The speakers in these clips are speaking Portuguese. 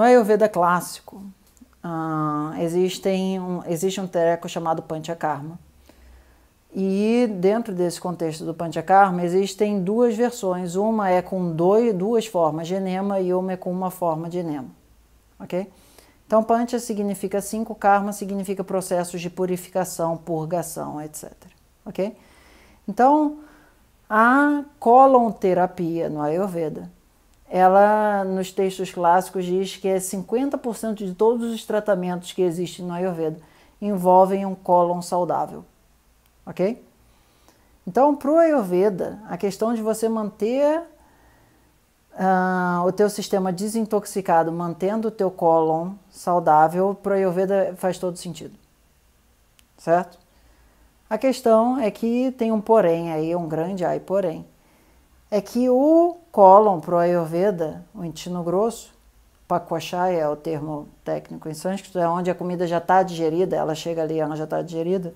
No é Ayurveda clássico, ah, existem um, existe um treco chamado Panchakarma. E dentro desse contexto do Panchakarma existem duas versões. Uma é com dois, duas formas de enema e uma é com uma forma de enema. Ok? Então, Pancha significa cinco, Karma significa processos de purificação, purgação, etc. Ok? Então, a colonterapia no Ayurveda ela nos textos clássicos diz que é 50% de todos os tratamentos que existem no Ayurveda envolvem um cólon saudável. OK? Então, para o Ayurveda, a questão de você manter uh, o teu sistema desintoxicado, mantendo o teu cólon saudável, para o Ayurveda faz todo sentido. Certo? A questão é que tem um porém aí, um grande ai porém, é que o cólon pro Ayurveda, o intestino grosso, pacochai é o termo técnico em sânscrito, é onde a comida já está digerida, ela chega ali, ela já está digerida,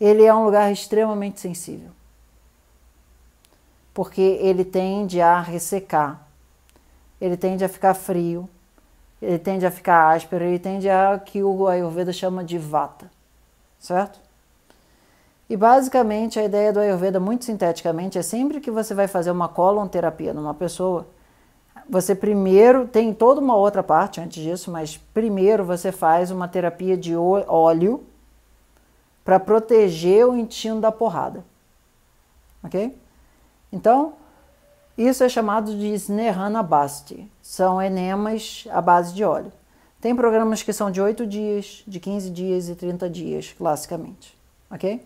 ele é um lugar extremamente sensível. Porque ele tende a ressecar, ele tende a ficar frio, ele tende a ficar áspero, ele tende a que o Ayurveda chama de vata, certo? E basicamente a ideia do Ayurveda, muito sinteticamente, é sempre que você vai fazer uma colonterapia numa pessoa, você primeiro tem toda uma outra parte antes disso, mas primeiro você faz uma terapia de óleo para proteger o intestino da porrada. Ok? Então, isso é chamado de Snehanabasti, Basti. São enemas à base de óleo. Tem programas que são de 8 dias, de 15 dias e 30 dias, classicamente. Ok?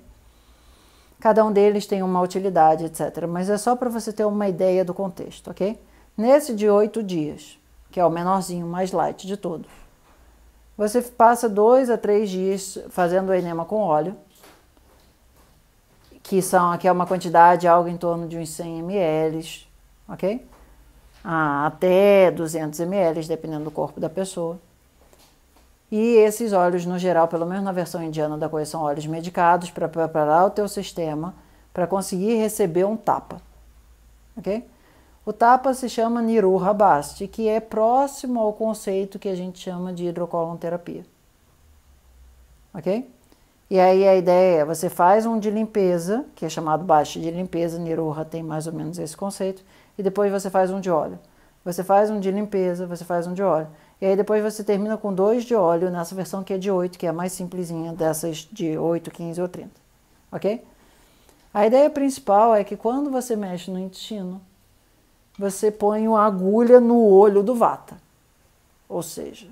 Cada um deles tem uma utilidade, etc. Mas é só para você ter uma ideia do contexto, ok? Nesse de oito dias, que é o menorzinho, mais light de todos, você passa dois a três dias fazendo o enema com óleo, que são aqui é uma quantidade algo em torno de uns 100 ml, ok? Ah, até 200 ml, dependendo do corpo da pessoa. E esses óleos, no geral, pelo menos na versão indiana da coisa, são óleos medicados para preparar o teu sistema para conseguir receber um tapa. Ok? O tapa se chama Niruha Basti, que é próximo ao conceito que a gente chama de hidrocolonterapia. Ok? E aí a ideia é, você faz um de limpeza, que é chamado Basti de limpeza, Niruha tem mais ou menos esse conceito, e depois você faz um de óleo. Você faz um de limpeza, você faz um de óleo. E aí depois você termina com 2 de óleo nessa versão que é de 8, que é a mais simplesinha dessas de 8, 15 ou 30. Ok? A ideia principal é que quando você mexe no intestino, você põe uma agulha no olho do vata. Ou seja,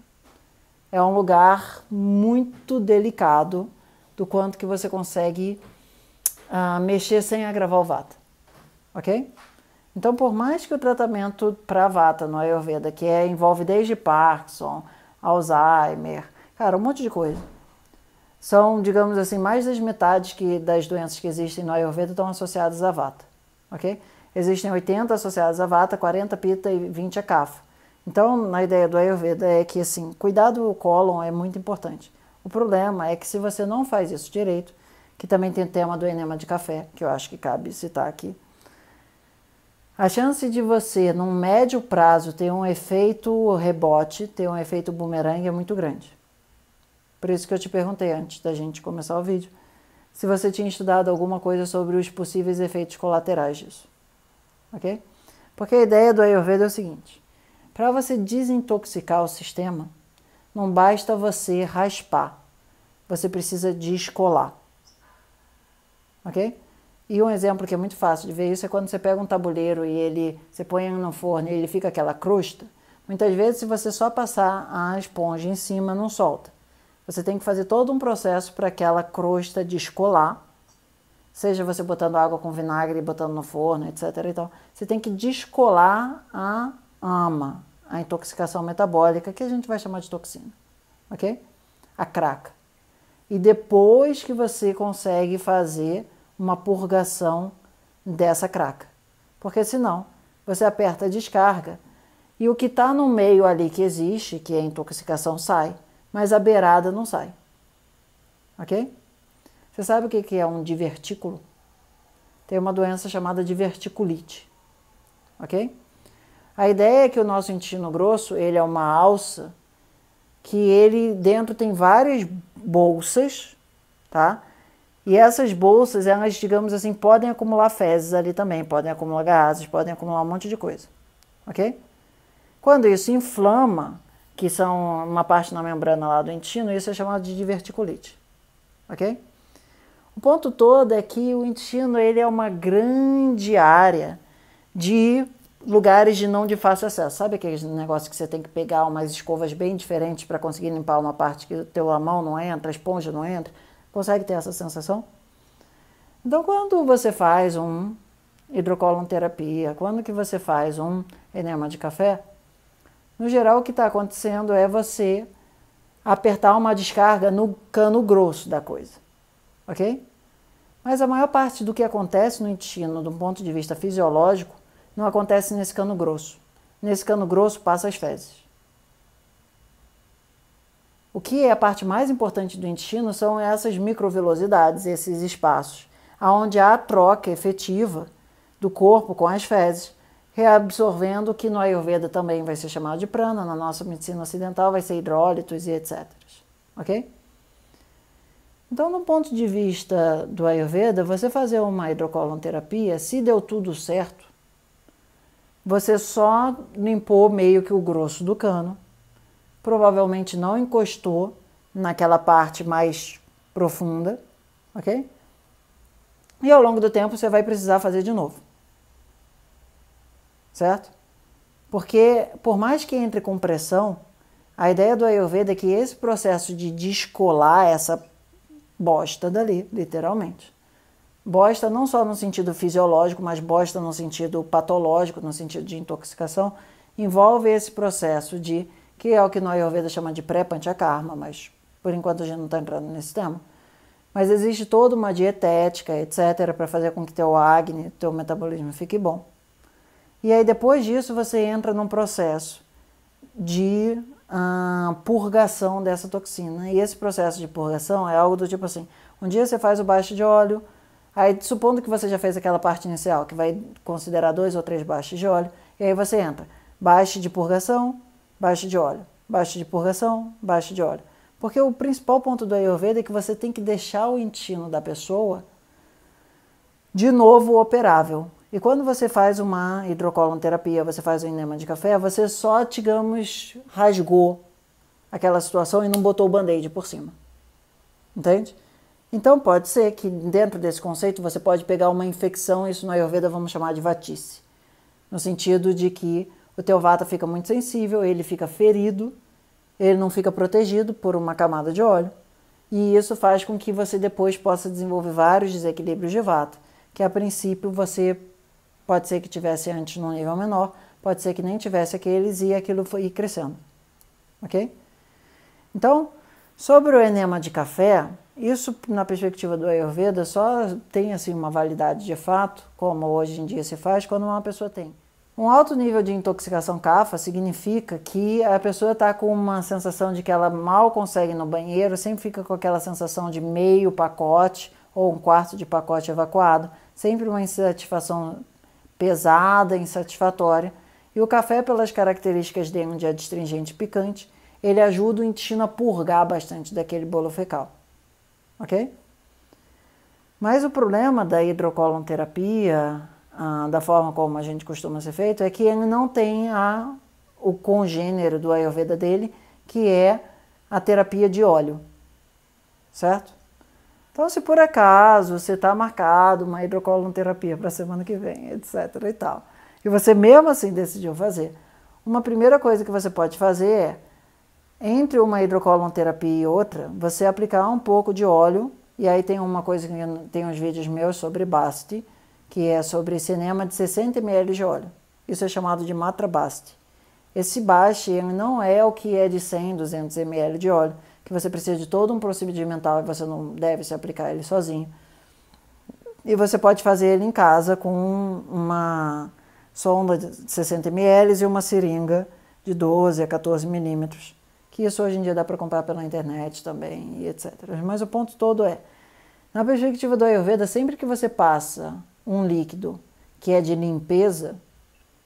é um lugar muito delicado do quanto que você consegue uh, mexer sem agravar o vata. Ok? Então, por mais que o tratamento para vata no Ayurveda, que é, envolve desde Parkinson, Alzheimer, cara, um monte de coisa. São, digamos assim, mais das metades que, das doenças que existem no Ayurveda estão associadas à vata, ok? Existem 80 associadas à vata, 40 pita e 20 a kapha. Então, na ideia do Ayurveda é que, assim, cuidar do cólon é muito importante. O problema é que se você não faz isso direito, que também tem o tema do enema de café, que eu acho que cabe citar aqui, a chance de você, num médio prazo, ter um efeito rebote, ter um efeito bumerangue é muito grande. Por isso que eu te perguntei antes da gente começar o vídeo se você tinha estudado alguma coisa sobre os possíveis efeitos colaterais disso. Ok? Porque a ideia do Ayurveda é o seguinte: para você desintoxicar o sistema, não basta você raspar, você precisa descolar. Ok? E um exemplo que é muito fácil de ver isso é quando você pega um tabuleiro e ele você põe no forno e ele fica aquela crusta. Muitas vezes, se você só passar a esponja em cima, não solta. Você tem que fazer todo um processo para aquela crosta descolar, seja você botando água com vinagre e botando no forno, etc. Então, você tem que descolar a ama, a intoxicação metabólica, que a gente vai chamar de toxina, ok? A craca. E depois que você consegue fazer uma purgação dessa craca. Porque senão você aperta a descarga e o que está no meio ali que existe, que é a intoxicação, sai, mas a beirada não sai. Ok? Você sabe o que é um divertículo? Tem uma doença chamada diverticulite. Ok? A ideia é que o nosso intestino grosso, ele é uma alça que ele dentro tem várias bolsas, tá? E essas bolsas, elas, digamos assim, podem acumular fezes ali também, podem acumular gases, podem acumular um monte de coisa, ok? Quando isso inflama, que são uma parte na membrana lá do intestino, isso é chamado de diverticulite, ok? O ponto todo é que o intestino ele é uma grande área de lugares de não de fácil acesso. Sabe aqueles negócios que você tem que pegar umas escovas bem diferentes para conseguir limpar uma parte que a mão não entra, a esponja não entra? Consegue ter essa sensação? Então, quando você faz um hidrocolonterapia, quando que você faz um enema de café, no geral o que está acontecendo é você apertar uma descarga no cano grosso da coisa, ok? Mas a maior parte do que acontece no intestino, do ponto de vista fisiológico, não acontece nesse cano grosso. Nesse cano grosso passa as fezes. O que é a parte mais importante do intestino são essas microvelocidades, esses espaços, aonde há a troca efetiva do corpo com as fezes, reabsorvendo o que no Ayurveda também vai ser chamado de prana, na nossa medicina ocidental vai ser hidrólitos e etc. Ok? Então, do ponto de vista do Ayurveda, você fazer uma hidrocolonterapia, se deu tudo certo, você só limpou meio que o grosso do cano provavelmente não encostou naquela parte mais profunda, ok? E ao longo do tempo você vai precisar fazer de novo, certo? Porque por mais que entre com pressão, a ideia do Ayurveda é que esse processo de descolar essa bosta dali, literalmente. Bosta não só no sentido fisiológico, mas bosta no sentido patológico, no sentido de intoxicação, envolve esse processo de que é o que no Ayurveda chama de pré-panchakarma, mas por enquanto a gente não está entrando nesse tema. Mas existe toda uma dietética, etc., para fazer com que teu acne, teu metabolismo fique bom. E aí depois disso você entra num processo de ah, purgação dessa toxina. E esse processo de purgação é algo do tipo assim: um dia você faz o baixo de óleo, aí supondo que você já fez aquela parte inicial, que vai considerar dois ou três baixos de óleo, e aí você entra baixo de purgação, baixa de óleo, baixa de purgação, baixa de óleo. Porque o principal ponto do Ayurveda é que você tem que deixar o intestino da pessoa de novo operável. E quando você faz uma hidrocolonterapia, você faz um enema de café, você só, digamos, rasgou aquela situação e não botou o band-aid por cima. Entende? Então pode ser que dentro desse conceito você pode pegar uma infecção, isso no Ayurveda vamos chamar de vatice. No sentido de que o teu vata fica muito sensível, ele fica ferido, ele não fica protegido por uma camada de óleo. E isso faz com que você depois possa desenvolver vários desequilíbrios de vata, que a princípio você pode ser que tivesse antes num nível menor, pode ser que nem tivesse aqueles e aquilo foi ir crescendo. OK? Então, sobre o enema de café, isso na perspectiva do Ayurveda só tem assim uma validade de fato, como hoje em dia se faz quando uma pessoa tem um alto nível de intoxicação CAFA significa que a pessoa está com uma sensação de que ela mal consegue ir no banheiro, sempre fica com aquela sensação de meio pacote ou um quarto de pacote evacuado, sempre uma insatisfação pesada, insatisfatória. E o café, pelas características dele de adstringente picante, ele ajuda o intestino a purgar bastante daquele bolo fecal. Ok? Mas o problema da hidrocolonterapia ah, da forma como a gente costuma ser feito, é que ele não tem a, o congênero do Ayurveda dele, que é a terapia de óleo, certo? Então, se por acaso você está marcado uma hidrocolonterapia para a semana que vem, etc. e tal, e você mesmo assim decidiu fazer, uma primeira coisa que você pode fazer é, entre uma hidrocolonterapia e outra, você aplicar um pouco de óleo, e aí tem uma coisa que tem uns vídeos meus sobre Basti, que é sobre cinema de 60 ml de óleo. Isso é chamado de matrabaste. Esse baste não é o que é de 100, 200 ml de óleo, que você precisa de todo um procedimento e você não deve se aplicar ele sozinho. E você pode fazer ele em casa com uma sonda de 60 ml e uma seringa de 12 a 14 milímetros, que isso hoje em dia dá para comprar pela internet também e etc. Mas o ponto todo é, na perspectiva do Ayurveda, sempre que você passa um líquido que é de limpeza,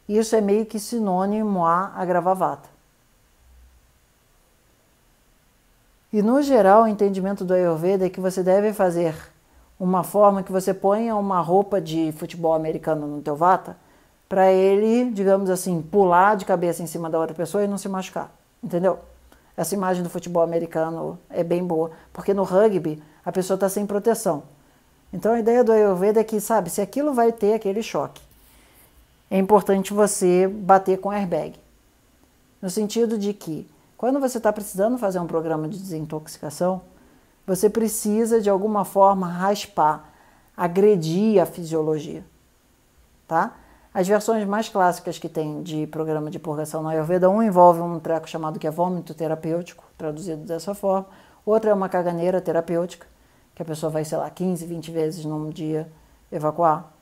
isso é meio que sinônimo a agravavata. E no geral, o entendimento do Ayurveda é que você deve fazer uma forma que você ponha uma roupa de futebol americano no teu vata para ele, digamos assim, pular de cabeça em cima da outra pessoa e não se machucar, entendeu? Essa imagem do futebol americano é bem boa, porque no rugby a pessoa está sem proteção. Então a ideia do Ayurveda é que, sabe, se aquilo vai ter aquele choque, é importante você bater com airbag. No sentido de que, quando você está precisando fazer um programa de desintoxicação, você precisa de alguma forma raspar, agredir a fisiologia, tá? As versões mais clássicas que tem de programa de purgação na Ayurveda, um envolve um treco chamado que é vômito terapêutico, traduzido dessa forma, outra é uma caganeira terapêutica, que a pessoa vai, sei lá, 15, 20 vezes num dia evacuar.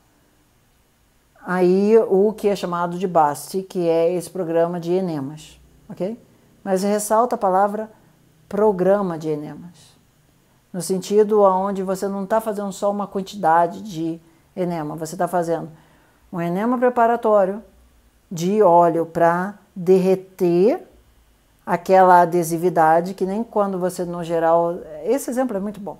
Aí o que é chamado de BAST, que é esse programa de enemas, ok? Mas ressalta a palavra programa de enemas, no sentido aonde você não está fazendo só uma quantidade de enema, você está fazendo um enema preparatório de óleo para derreter aquela adesividade que nem quando você no geral esse exemplo é muito bom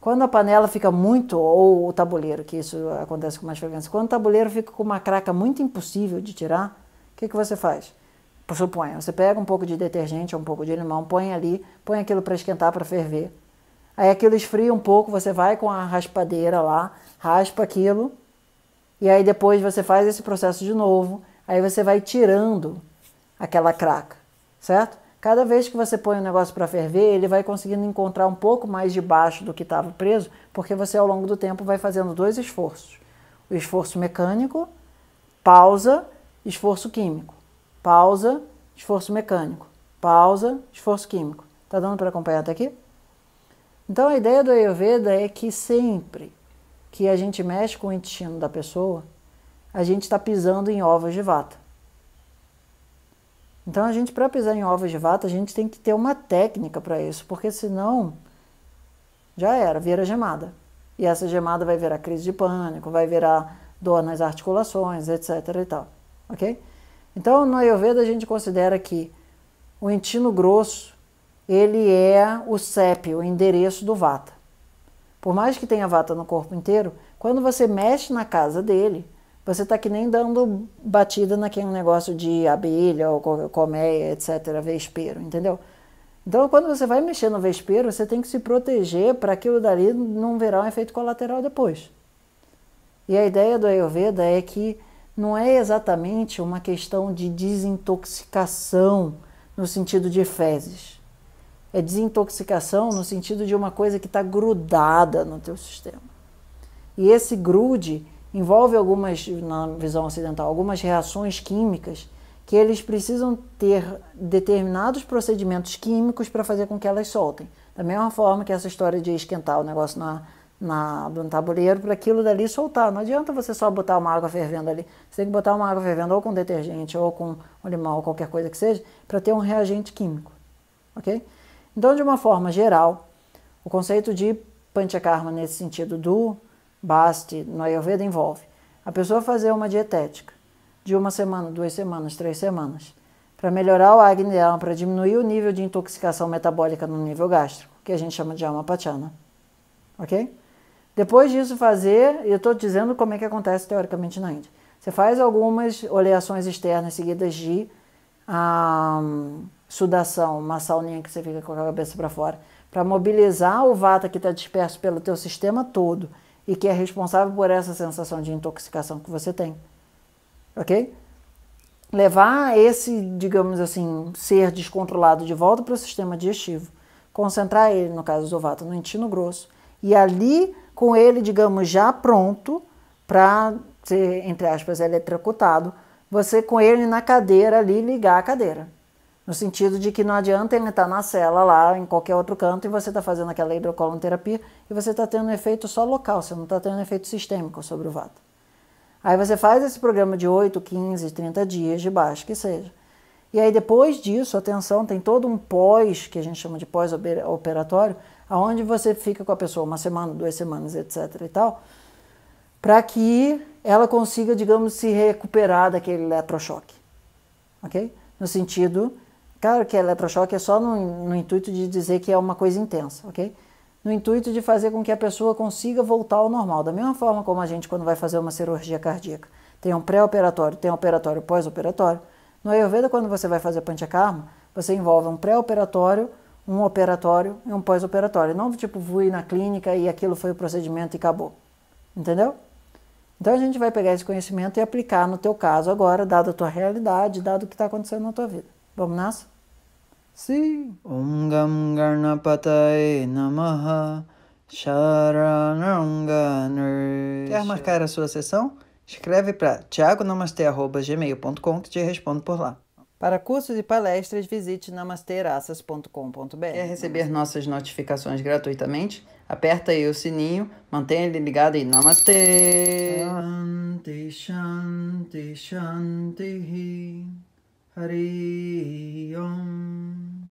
quando a panela fica muito, ou o tabuleiro, que isso acontece com mais frequência, quando o tabuleiro fica com uma craca muito impossível de tirar, o que, que você faz? Suponha, você pega um pouco de detergente, um pouco de limão, põe ali, põe aquilo para esquentar, para ferver. Aí aquilo esfria um pouco, você vai com a raspadeira lá, raspa aquilo, e aí depois você faz esse processo de novo, aí você vai tirando aquela craca, certo? Cada vez que você põe o um negócio para ferver, ele vai conseguindo encontrar um pouco mais debaixo do que estava preso, porque você ao longo do tempo vai fazendo dois esforços: o esforço mecânico, pausa, esforço químico, pausa, esforço mecânico, pausa, esforço químico. Tá dando para acompanhar até aqui? Então a ideia do Ayurveda é que sempre que a gente mexe com o intestino da pessoa, a gente está pisando em ovos de vata. Então a gente para pisar em ovos de vata, a gente tem que ter uma técnica para isso, porque senão já era, vira gemada. E essa gemada vai virar crise de pânico, vai virar dor nas articulações, etc e tal, OK? Então, no Ayurveda a gente considera que o intestino grosso, ele é o CEP, o endereço do vata. Por mais que tenha vata no corpo inteiro, quando você mexe na casa dele, você está que nem dando batida naquele negócio de abelha ou colmeia, etc., vespeiro, entendeu? Então, quando você vai mexer no vespeiro, você tem que se proteger para aquilo dali não virar um efeito colateral depois. E a ideia do Ayurveda é que não é exatamente uma questão de desintoxicação no sentido de fezes. É desintoxicação no sentido de uma coisa que está grudada no teu sistema. E esse grude envolve algumas, na visão ocidental, algumas reações químicas que eles precisam ter determinados procedimentos químicos para fazer com que elas soltem. Da mesma forma que essa história de esquentar o negócio na, na, no tabuleiro para aquilo dali soltar. Não adianta você só botar uma água fervendo ali. Você tem que botar uma água fervendo ou com detergente ou com limão ou qualquer coisa que seja para ter um reagente químico. Ok? Então, de uma forma geral, o conceito de Panchakarma nesse sentido do Baste no Ayurveda envolve a pessoa fazer uma dietética de uma semana, duas semanas, três semanas, para melhorar o Agni dela, para diminuir o nível de intoxicação metabólica no nível gástrico, que a gente chama de pachana, Ok? Depois disso, fazer, eu estou dizendo como é que acontece teoricamente na Índia. Você faz algumas oleações externas seguidas de um, sudação, uma sauninha que você fica com a cabeça para fora, para mobilizar o vata que está disperso pelo teu sistema todo e que é responsável por essa sensação de intoxicação que você tem. Ok? Levar esse, digamos assim, ser descontrolado de volta para o sistema digestivo, concentrar ele, no caso do ovato, no intestino grosso, e ali com ele, digamos, já pronto para ser, entre aspas, eletrocutado, você com ele na cadeira ali ligar a cadeira. No sentido de que não adianta ele estar tá na cela lá, em qualquer outro canto, e você está fazendo aquela hidrocolonterapia e você está tendo um efeito só local, você não está tendo um efeito sistêmico sobre o vato. Aí você faz esse programa de 8, 15, 30 dias de baixo, que seja. E aí depois disso, atenção, tem todo um pós, que a gente chama de pós-operatório, aonde você fica com a pessoa uma semana, duas semanas, etc e tal, para que ela consiga, digamos, se recuperar daquele eletrochoque. OK? No sentido Claro que é eletrochoque é só no, no, intuito de dizer que é uma coisa intensa, ok? No intuito de fazer com que a pessoa consiga voltar ao normal, da mesma forma como a gente quando vai fazer uma cirurgia cardíaca. Tem um pré-operatório, tem um operatório pós-operatório. No Ayurveda, quando você vai fazer panchakarma, você envolve um pré-operatório, um operatório e um pós-operatório. Não tipo, fui na clínica e aquilo foi o procedimento e acabou. Entendeu? Então a gente vai pegar esse conhecimento e aplicar no teu caso agora, dado a tua realidade, dado o que está acontecendo na tua vida. Vamos nessa? Sim. Om Gam Garnapataye Namaha Sharananganar. Quer marcar a sua sessão? Escreve para gmail.com que te respondo por lá. Para cursos e palestras, visite namasteraças.com.br. Quer receber nossas notificações gratuitamente? Aperta aí o sininho, mantenha ele ligado e namastê! Shanti, shanti, shanti. Hari Om